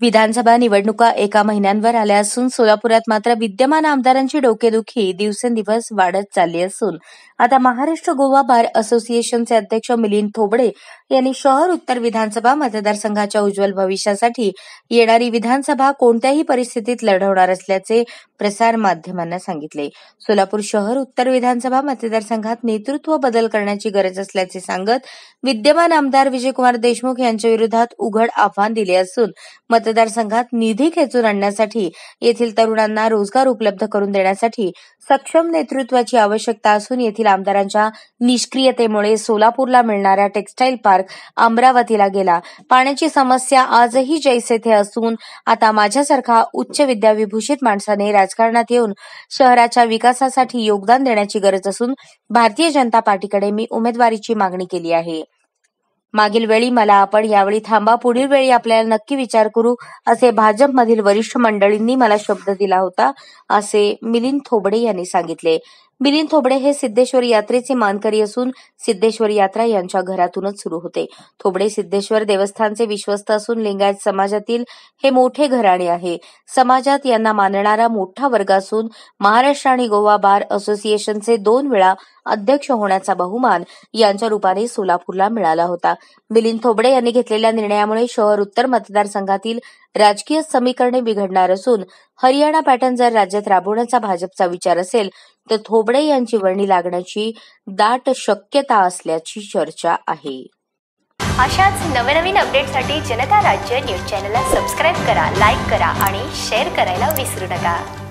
विधानसभा निवडणुका एका महिन्यांवर आल्या असून सोलापुरात मात्र विद्यमान आमदारांची डोकेदुखी दिवसेंदिवस वाढत चालली असून आता महाराष्ट्र गोवा बार असोसिएशनचे अध्यक्ष मिलिंद थोबडे यांनी शहर उत्तर विधानसभा मतदारसंघाच्या उज्ज्वल भविष्यासाठी येणारी विधानसभा कोणत्याही परिस्थितीत लढवणार असल्याचे प्रसार माध्यमांना सांगितले सोलापूर शहर उत्तर विधानसभा मतदारसंघात नेतृत्व बदल करण्याची गरज असल्याचे सांगत विद्यमान आमदार विजयकुमार देशमुख यांच्या विरोधात उघड आव्हान दिले असून मत मतदारसंघात निधी खेचून आणण्यासाठी येथील तरुणांना रोजगार उपलब्ध करून देण्यासाठी सक्षम नेतृत्वाची आवश्यकता असून येथील आमदारांच्या निष्क्रियतेमुळे सोलापूरला मिळणारा टेक्स्टाईल पार्क अमरावतीला गेला पाण्याची समस्या आजही जैसे थे असून आता माझ्यासारखा उच्च विद्याविभूषित माणसाने राजकारणात येऊन शहराच्या विकासासाठी योगदान देण्याची गरज असून भारतीय जनता पार्टीकडे मी उमेदवारीची मागणी केली आहे मागील वेळी मला आपण यावेळी थांबा पुढील वेळी आपल्याला नक्की विचार करू असे भाजपमधील वरिष्ठ मंडळींनी मला शब्द दिला होता असे मिलिंद थोबडे यांनी सांगितले मिलिंद थोबडे हे सिद्धेश्वर यात्रेचे मानकरी असून सिद्धेश्वर यात्रा यांच्या घरातूनच सुरू होते थोबडे सिद्धेश्वर देवस्थानचे विश्वस्त असून लिंगायत समाजातील हे मोठे घराणे आहे समाजात यांना मानणारा मोठा वर्ग असून महाराष्ट्र आणि गोवा बार असोसिएशनचे दोन वेळा अध्यक्ष होण्याचा बहुमान यांच्या रूपाने सोलापूरला मिळाला होता मिलिंद थोबडे यांनी घेतलेल्या निर्णयामुळे शहर उत्तर मतदारसंघातील राजकीय समीकरणे बिघडणार असून हरियाणा पॅटर्न जर राज्यात राबवण्याचा भाजपचा विचार असेल तर थोबडे यांची वर्णी लागण्याची दाट शक्यता असल्याची चर्चा आहे अशाच नवनवीन अपडेटसाठी जनता राज्य न्यूज चॅनलला सबस्क्राईब करा लाईक करा आणि शेअर करायला विसरू नका